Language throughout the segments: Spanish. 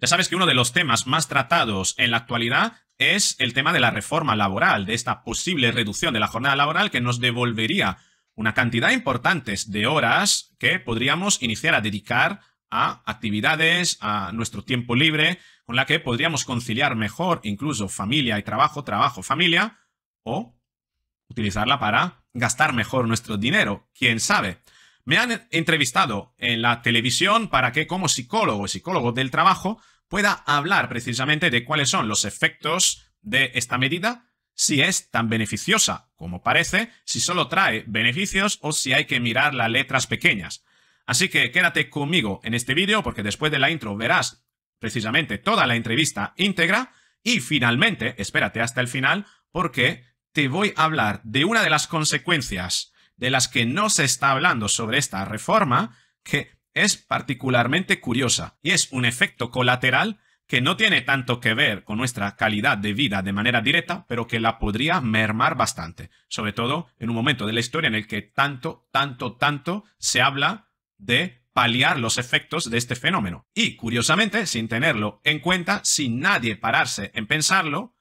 Ya sabes que uno de los temas más tratados en la actualidad es el tema de la reforma laboral, de esta posible reducción de la jornada laboral que nos devolvería una cantidad importante de horas que podríamos iniciar a dedicar a actividades, a nuestro tiempo libre, con la que podríamos conciliar mejor incluso familia y trabajo, trabajo, familia, o utilizarla para gastar mejor nuestro dinero, quién sabe. Me han entrevistado en la televisión para que como psicólogo, psicólogo del trabajo, pueda hablar precisamente de cuáles son los efectos de esta medida, si es tan beneficiosa como parece, si solo trae beneficios o si hay que mirar las letras pequeñas. Así que quédate conmigo en este vídeo porque después de la intro verás precisamente toda la entrevista íntegra y finalmente, espérate hasta el final, porque te voy a hablar de una de las consecuencias de las que no se está hablando sobre esta reforma, que es particularmente curiosa y es un efecto colateral que no tiene tanto que ver con nuestra calidad de vida de manera directa, pero que la podría mermar bastante, sobre todo en un momento de la historia en el que tanto, tanto, tanto se habla de paliar los efectos de este fenómeno. Y, curiosamente, sin tenerlo en cuenta, sin nadie pararse en pensarlo,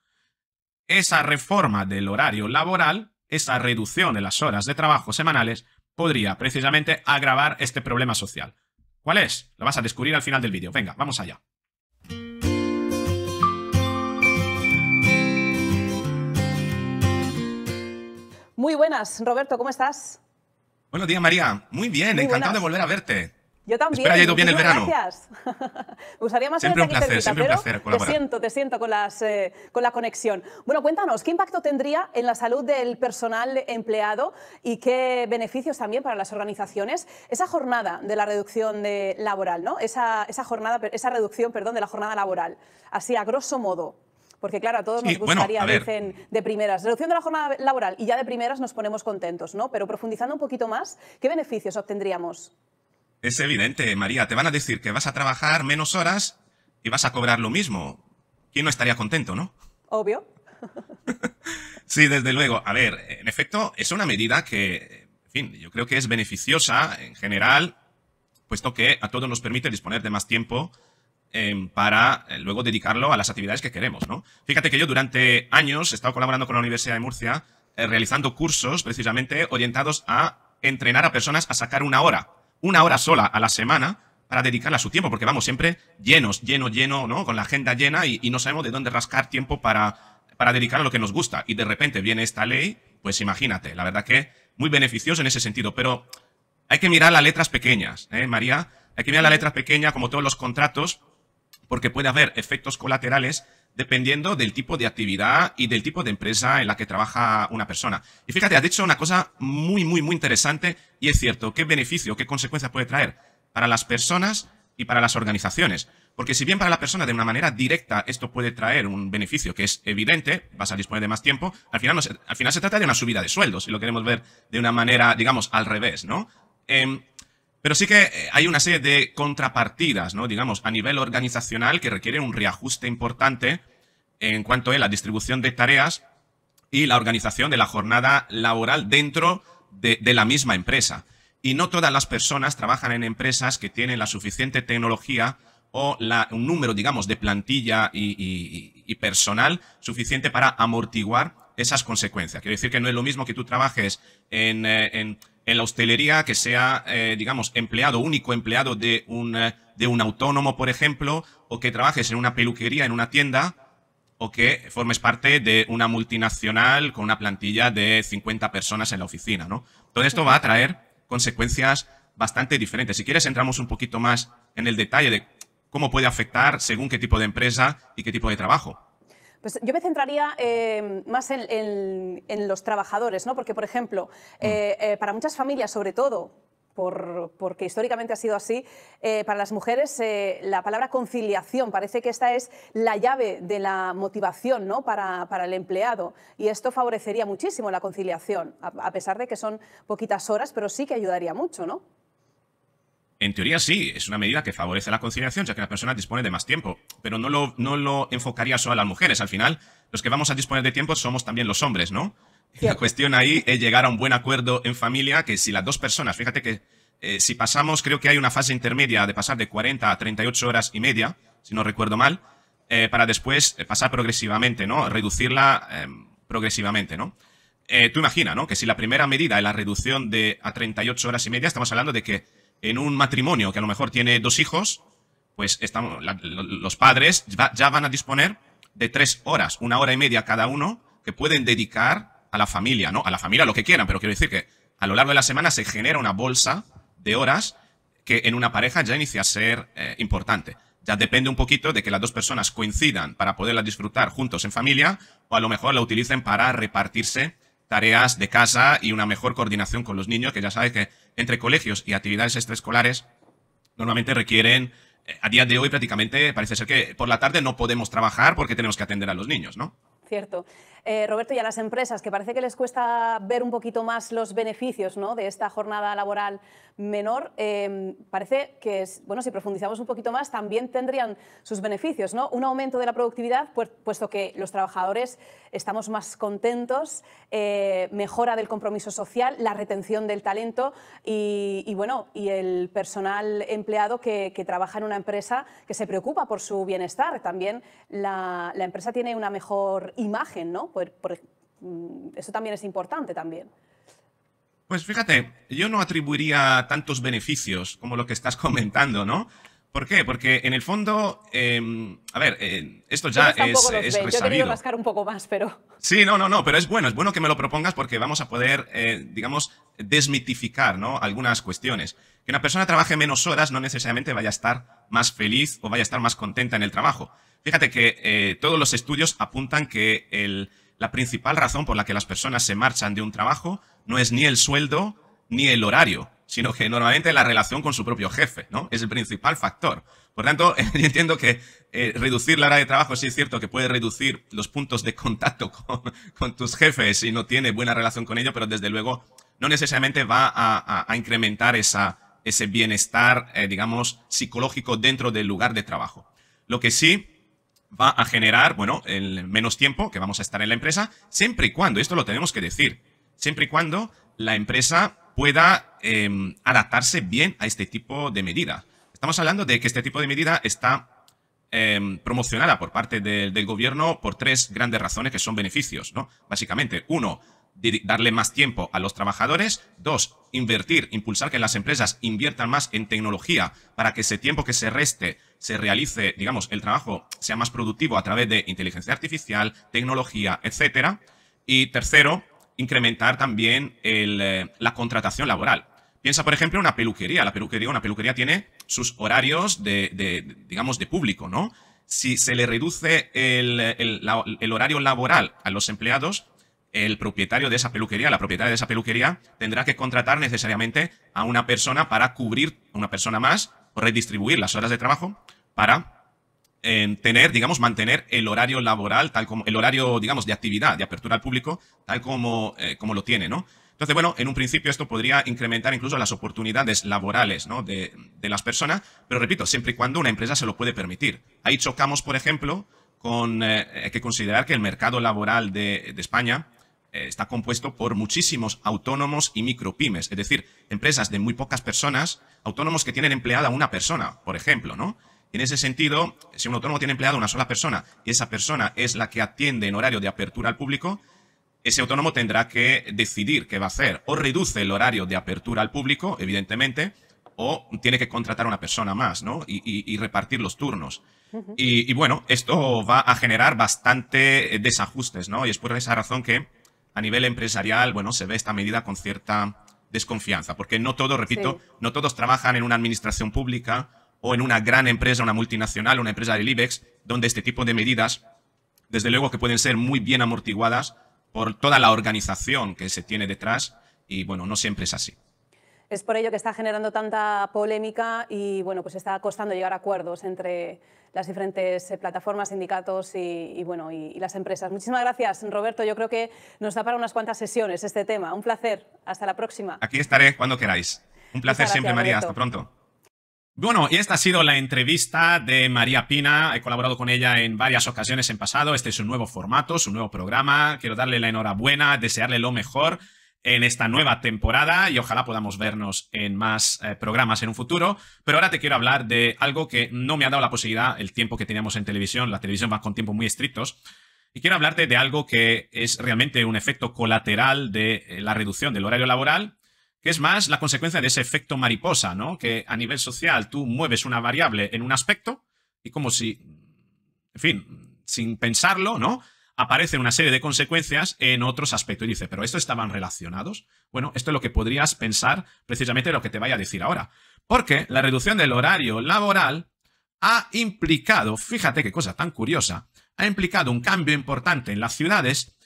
esa reforma del horario laboral esa reducción de las horas de trabajo semanales podría precisamente agravar este problema social. ¿Cuál es? Lo vas a descubrir al final del vídeo. Venga, vamos allá. Muy buenas, Roberto, ¿cómo estás? Buenos días, María. Muy bien, encantado de volver a verte. Yo también. Espera, bien el verano. Gracias. Me gustaría más siempre un placer, siempre un placer Te siento, te siento con, las, eh, con la conexión. Bueno, cuéntanos, ¿qué impacto tendría en la salud del personal empleado y qué beneficios también para las organizaciones esa jornada de la reducción de laboral, ¿no? Esa, esa, jornada, esa reducción, perdón, de la jornada laboral, así a grosso modo. Porque claro, a todos nos gustaría, dicen, de primeras, reducción de la jornada laboral y ya de primeras nos ponemos contentos, ¿no? Pero profundizando un poquito más, ¿qué beneficios obtendríamos? Es evidente, María, te van a decir que vas a trabajar menos horas y vas a cobrar lo mismo. ¿Quién no estaría contento, no? Obvio. sí, desde luego. A ver, en efecto, es una medida que, en fin, yo creo que es beneficiosa en general, puesto que a todos nos permite disponer de más tiempo eh, para eh, luego dedicarlo a las actividades que queremos, ¿no? Fíjate que yo durante años he estado colaborando con la Universidad de Murcia eh, realizando cursos precisamente orientados a entrenar a personas a sacar una hora una hora sola a la semana para dedicarle a su tiempo, porque vamos siempre llenos, lleno, lleno, ¿no? Con la agenda llena y, no sabemos de dónde rascar tiempo para, para dedicar a lo que nos gusta. Y de repente viene esta ley, pues imagínate, la verdad que muy beneficioso en ese sentido, pero hay que mirar las letras pequeñas, ¿eh, María? Hay que mirar las letras pequeñas, como todos los contratos, porque puede haber efectos colaterales dependiendo del tipo de actividad y del tipo de empresa en la que trabaja una persona. Y fíjate, ha dicho una cosa muy, muy, muy interesante y es cierto, qué beneficio, qué consecuencia puede traer para las personas y para las organizaciones. Porque si bien para la persona de una manera directa esto puede traer un beneficio que es evidente, vas a disponer de más tiempo, al final, se, al final se trata de una subida de sueldos, y lo queremos ver de una manera, digamos, al revés, ¿no? Em, pero sí que eh, hay una serie de contrapartidas, ¿no? digamos, a nivel organizacional que requieren un reajuste importante en cuanto a la distribución de tareas y la organización de la jornada laboral dentro de, la misma empresa. Y no todas las personas trabajan en empresas que tienen la suficiente tecnología o la, un número, digamos, de plantilla y, personal suficiente para amortiguar esas consecuencias. Quiero decir que no es lo mismo que tú trabajes en eh, en la hostelería que sea, eh, digamos, empleado único, empleado de un, eh, de un autónomo, por ejemplo, o que trabajes en una peluquería, en una tienda, o que formes parte de una multinacional con una plantilla de 50 personas en la oficina, ¿no? Todo esto va a traer consecuencias bastante diferentes. Si quieres, entramos un poquito más en el detalle de cómo puede afectar según qué tipo de empresa y qué tipo de trabajo. Pues yo me centraría eh, más en, los trabajadores, ¿no? Porque, por ejemplo, mm. eh, eh, para muchas familias, sobre todo, porque históricamente ha sido así, para las mujeres la palabra conciliación parece que esta es la llave de la motivación ¿no? para, el empleado y esto favorecería muchísimo la conciliación, a, a, pesar de que son poquitas horas, pero sí que ayudaría mucho, ¿no? En teoría sí, es una medida que favorece la conciliación, ya que la persona dispone de más tiempo, pero no lo, no lo enfocaría solo a las mujeres. Al final, los que vamos a disponer de tiempo somos también los hombres, ¿no? La cuestión ahí es llegar a un buen acuerdo en familia, que si las dos personas, fíjate que eh, si pasamos, creo que hay una fase intermedia de pasar de 40 a 38 horas y media, si no recuerdo mal, eh, para después eh, pasar progresivamente, ¿no? Reducirla em, progresivamente, ¿no? tú imagina, ¿no? Que si la primera medida es la reducción de a 38 horas y media, estamos hablando de que en un matrimonio que a lo mejor tiene dos hijos, pues están los padres ya van a disponer de tres horas, una hora y media cada uno, que pueden dedicar a la familia, ¿no? A la familia lo que quieran, pero quiero decir que a lo largo de la semana se genera una bolsa de horas que en una pareja ya inicia a ser eh, importante. Ya depende un poquito de que las dos personas coincidan para poderla disfrutar juntos en familia o a lo mejor la utilicen para repartirse tareas de casa y una mejor coordinación con los niños, que ya sabes que entre colegios y actividades extraescolares normalmente requieren, eh, a día de hoy prácticamente parece ser que por la tarde no podemos trabajar porque tenemos que atender a los niños, ¿no? Cierto. Eh, Roberto, y a las empresas, que parece que les cuesta ver un poquito más los beneficios ¿no? de esta jornada laboral menor, em, parece que, bueno, si profundizamos un poquito más, también tendrían sus beneficios, ¿no? Un aumento de la productividad, puesto que los trabajadores estamos más contentos, eh, mejora del compromiso social, la retención del talento y, bueno, y el personal empleado que, trabaja en una empresa que se preocupa por su bienestar. También la, la empresa tiene una mejor imagen, ¿no? Mm, eso también es importante también. Pues fíjate, yo no atribuiría tantos beneficios como lo que estás comentando, ¿no? ¿Por qué? Porque en el fondo, em, a ver, eh, esto ya es, es Yo un poco más, pero... Sí, no, no, no, pero es bueno, es bueno que me lo propongas porque vamos a poder, eh, digamos, desmitificar, ¿no? Algunas cuestiones. Que una persona trabaje menos horas no necesariamente vaya a estar más feliz o vaya a estar más contenta en el trabajo. Fíjate que eh, todos los estudios apuntan que el la principal razón por la que las personas se marchan de un trabajo no es ni el sueldo ni el horario, sino que normalmente la relación con su propio jefe, ¿no? Es el principal factor. Por tanto, yo entiendo que eh, reducir la hora de trabajo sí es cierto que puede reducir los puntos de contacto con, tus jefes si no tiene buena relación con ellos, pero desde luego no necesariamente va a, incrementar esa, ese bienestar, eh, digamos, psicológico dentro del lugar de trabajo. Lo que sí va a generar, bueno, el menos tiempo que vamos a estar en la empresa, siempre y cuando, esto lo tenemos que decir, siempre y cuando la empresa pueda em, adaptarse bien a este tipo de medida. Estamos hablando de que este tipo de medida está em, promocionada por parte del gobierno por tres grandes razones que son beneficios, ¿no? Básicamente, uno, darle más tiempo a los trabajadores. Dos, invertir, impulsar que las empresas inviertan más en tecnología para que ese tiempo que se reste se realice, digamos, el trabajo sea más productivo a través de inteligencia artificial, tecnología, etcétera. Y tercero, incrementar también el, eh, la contratación laboral. Piensa, por ejemplo, en una peluquería. La peluquería, una peluquería tiene sus horarios de, de, digamos, de público, ¿no? Si se le reduce el, el, el horario laboral a los empleados, el propietario de esa peluquería, la propietaria de esa peluquería, tendrá que contratar necesariamente a una persona para cubrir, una persona más, redistribuir las horas de trabajo para eh, tener, digamos, mantener el horario laboral, tal como el horario, digamos, de actividad, de apertura al público, tal como, eh, como lo tiene, ¿no? Entonces, bueno, en un principio esto podría incrementar incluso las oportunidades laborales ¿no? de, de, las personas, pero repito, siempre y cuando una empresa se lo puede permitir. Ahí chocamos, por ejemplo, con, hay eh, que considerar que el mercado laboral de, de España eh, está compuesto por muchísimos autónomos y micropymes, es decir, empresas de muy pocas personas, autónomos que tienen empleada una persona, por ejemplo, ¿no? En ese sentido, si un autónomo tiene empleada una sola persona y esa persona es la que atiende en horario de apertura al público, ese autónomo tendrá que decidir qué va a hacer. O reduce el horario de apertura al público, evidentemente, o tiene que contratar a una persona más, ¿no? Y, repartir los turnos. y, y, bueno, esto va a generar bastante eh, desajustes, ¿no? Y es por esa razón que a nivel empresarial, bueno, se ve esta medida con cierta desconfianza, porque no todos, repito, no todos trabajan en una administración pública o en una gran empresa, una multinacional, una empresa del IBEX, donde este tipo de medidas, desde luego que pueden ser muy bien amortiguadas por toda la organización que se tiene detrás y bueno, no siempre es así. Es por ello que está generando tanta polémica y bueno, pues está costando llegar a acuerdos entre las diferentes eh, plataformas, sindicatos y, bueno, y, las empresas. Muchísimas gracias, Roberto. Yo creo que nos da para unas cuantas sesiones este tema. Un placer. Hasta la próxima. Aquí estaré cuando queráis. Un placer siempre, María. Hasta pronto. Bueno, y esta ha sido la entrevista de María Pina. He colaborado con ella en varias ocasiones en pasado. Este es su nuevo formato, su nuevo programa. Quiero darle la enhorabuena, desearle lo mejor en esta nueva temporada y ojalá podamos vernos en más eh, programas en un futuro. Pero ahora te quiero hablar de algo que no me ha dado la posibilidad el tiempo que teníamos en televisión. La televisión va con tiempos muy estrictos. Y quiero hablarte de algo que es realmente un efecto colateral de eh, la reducción del horario laboral, que es más la consecuencia de ese efecto mariposa, ¿no? Que a nivel social tú mueves una variable en un aspecto y como si, en fin, sin pensarlo, ¿no? Aparece una serie de consecuencias en otros aspectos. Y dice, pero ¿esto estaban relacionados? Bueno, esto es lo que podrías pensar precisamente lo que te vaya a decir ahora. Porque la reducción del horario laboral ha implicado, fíjate qué cosa tan curiosa, ha implicado un cambio importante en las ciudades,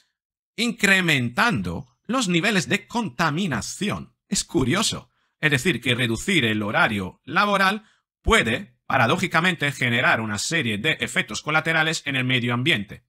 incrementando los niveles de contaminación. Es curioso. Es decir, que reducir el horario laboral puede, paradójicamente, generar una serie de efectos colaterales en el medio ambiente.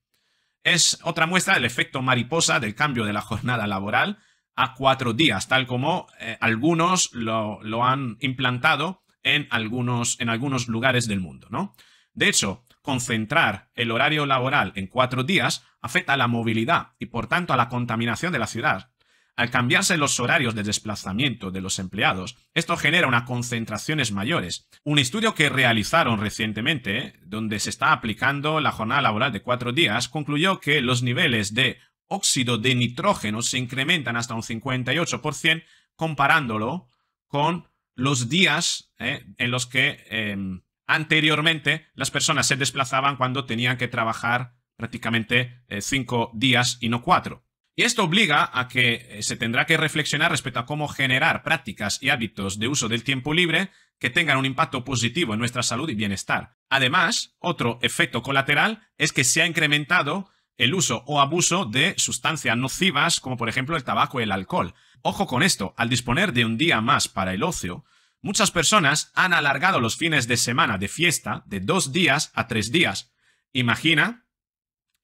Es otra muestra del efecto mariposa del cambio de la jornada laboral a cuatro días, tal como eh, algunos lo, han implantado en algunos, en algunos lugares del mundo, ¿no? De hecho, concentrar el horario laboral en cuatro días afecta a la movilidad y, por tanto, a la contaminación de la ciudad, al cambiarse los horarios de desplazamiento de los empleados, esto genera unas concentraciones mayores. Un estudio que realizaron recientemente, donde se está aplicando la jornada laboral de cuatro días, concluyó que los niveles de óxido de nitrógeno se incrementan hasta un 58% comparándolo con los días eh, en los que em, anteriormente las personas se desplazaban cuando tenían que trabajar prácticamente eh, cinco días y no cuatro. Y esto obliga a que eh, se tendrá que reflexionar respecto a cómo generar prácticas y hábitos de uso del tiempo libre que tengan un impacto positivo en nuestra salud y bienestar. Además, otro efecto colateral es que se ha incrementado el uso o abuso de sustancias nocivas como por ejemplo el tabaco y el alcohol. Ojo con esto, al disponer de un día más para el ocio, muchas personas han alargado los fines de semana de fiesta de dos días a tres días. Imagina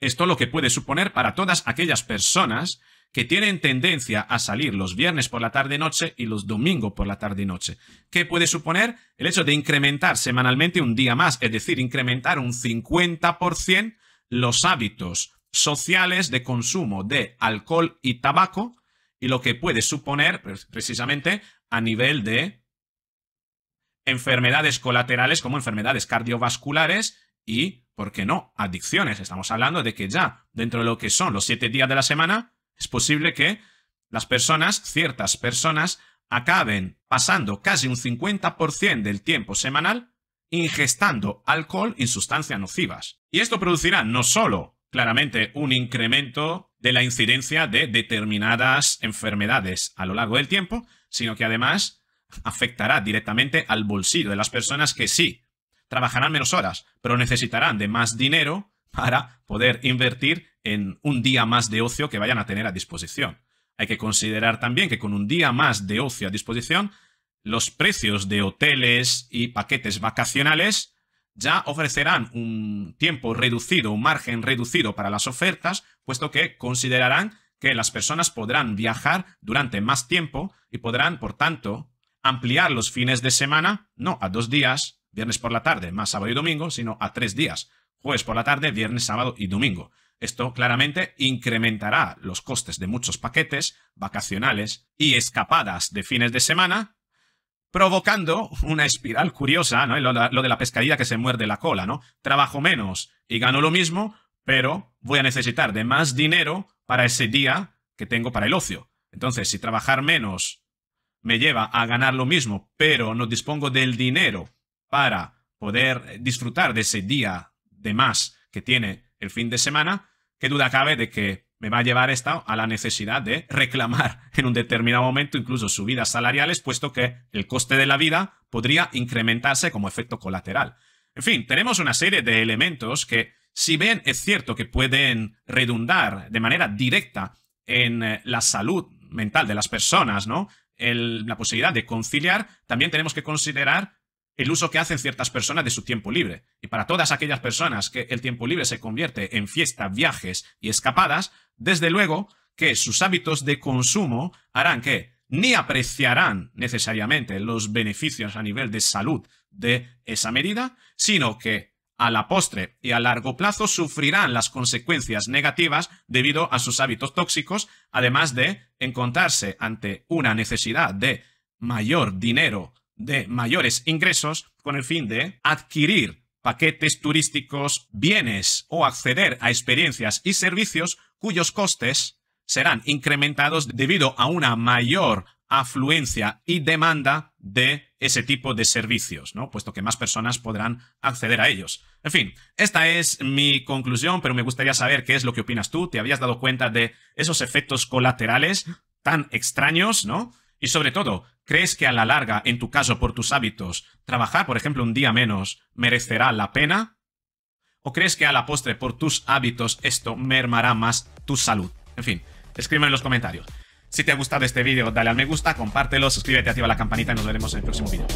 esto lo que puede suponer para todas aquellas personas que tienen tendencia a salir los viernes por la tarde-noche y los domingos por la tarde-noche. ¿Qué puede suponer? El hecho de incrementar semanalmente un día más, es decir, incrementar un 50% los hábitos sociales de consumo de alcohol y tabaco y lo que puede suponer pues, precisamente a nivel de enfermedades colaterales como enfermedades cardiovasculares y, ¿por qué no?, adicciones. Estamos hablando de que ya, dentro de lo que son los siete días de la semana, es posible que las personas, ciertas personas, acaben pasando casi un 50% del tiempo semanal ingestando alcohol y sustancias nocivas. Y esto producirá no solo claramente un incremento de la incidencia de determinadas enfermedades a lo largo del tiempo, sino que además afectará directamente al bolsillo de las personas que sí trabajarán menos horas, pero necesitarán de más dinero para poder invertir en un día más de ocio que vayan a tener a disposición. Hay que considerar también que con un día más de ocio a disposición, los precios de hoteles y paquetes vacacionales ya ofrecerán un tiempo reducido, un margen reducido para las ofertas, puesto que considerarán que las personas podrán viajar durante más tiempo y podrán, por tanto, ampliar los fines de semana, no a dos días, viernes por la tarde, más sábado y domingo, sino a tres días, jueves por la tarde, viernes, sábado y domingo. Esto claramente incrementará los costes de muchos paquetes vacacionales y escapadas de fines de semana, provocando una espiral curiosa, ¿no? Lo, de la pescadilla que se muerde la cola, ¿no? Trabajo menos y gano lo mismo, pero voy a necesitar de más dinero para ese día que tengo para el ocio. Entonces, si trabajar menos me lleva a ganar lo mismo, pero no dispongo del dinero para poder disfrutar de ese día de más que tiene el fin de semana, qué duda cabe de que me va a llevar esto a la necesidad de reclamar en un determinado momento incluso subidas salariales, puesto que el coste de la vida podría incrementarse como efecto colateral. En fin, tenemos una serie de elementos que, si bien es cierto que pueden redundar de manera directa en eh, la salud mental de las personas, ¿no? la posibilidad de conciliar, también tenemos que considerar el uso que hacen ciertas personas de su tiempo libre. Y para todas aquellas personas que el tiempo libre se convierte en fiesta, viajes y escapadas, desde luego que sus hábitos de consumo harán que ni apreciarán necesariamente los beneficios a nivel de salud de esa medida, sino que a la postre y a largo plazo sufrirán las consecuencias negativas debido a sus hábitos tóxicos, además de encontrarse ante una necesidad de mayor dinero de mayores ingresos con el fin de adquirir paquetes turísticos, bienes o acceder a experiencias y servicios cuyos costes serán incrementados debido a una mayor afluencia y demanda de ese tipo de servicios, ¿no? Puesto que más personas podrán acceder a ellos. En fin, esta es mi conclusión, pero me gustaría saber qué es lo que opinas tú. ¿Te habías dado cuenta de esos efectos colaterales tan extraños, ¿no? Y sobre todo, ¿crees que a la larga, en tu caso por tus hábitos, trabajar, por ejemplo, un día menos merecerá la pena? ¿O crees que a la postre por tus hábitos esto mermará más tu salud? En fin, escríbeme en los comentarios. Si te ha gustado este vídeo, dale al me gusta, compártelo, suscríbete, activa la campanita y nos veremos en el próximo vídeo.